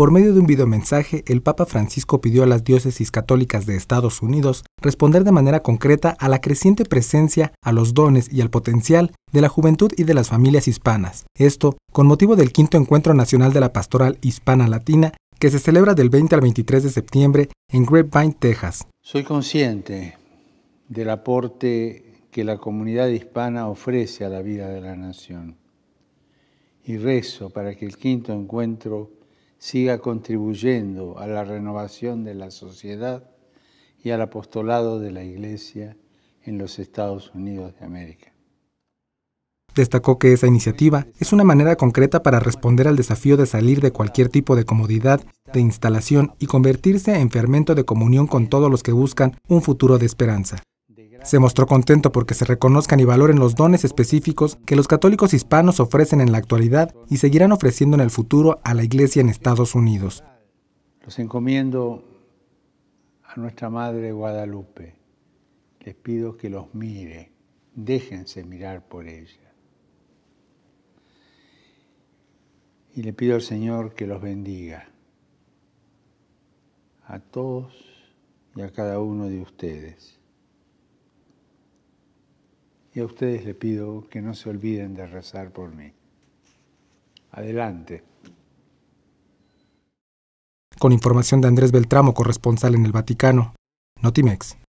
Por medio de un videomensaje, el Papa Francisco pidió a las diócesis católicas de Estados Unidos responder de manera concreta a la creciente presencia, a los dones y al potencial de la juventud y de las familias hispanas. Esto con motivo del quinto Encuentro Nacional de la Pastoral Hispana Latina que se celebra del 20 al 23 de septiembre en Grapevine, Texas. Soy consciente del aporte que la comunidad hispana ofrece a la vida de la nación y rezo para que el quinto encuentro siga contribuyendo a la renovación de la sociedad y al apostolado de la Iglesia en los Estados Unidos de América. Destacó que esa iniciativa es una manera concreta para responder al desafío de salir de cualquier tipo de comodidad, de instalación y convertirse en fermento de comunión con todos los que buscan un futuro de esperanza. Se mostró contento porque se reconozcan y valoren los dones específicos que los católicos hispanos ofrecen en la actualidad y seguirán ofreciendo en el futuro a la Iglesia en Estados Unidos. Los encomiendo a nuestra Madre Guadalupe. Les pido que los mire, déjense mirar por ella. Y le pido al Señor que los bendiga a todos y a cada uno de ustedes y a ustedes les pido que no se olviden de rezar por mí. Adelante. Con información de Andrés Beltramo, corresponsal en el Vaticano, Notimex.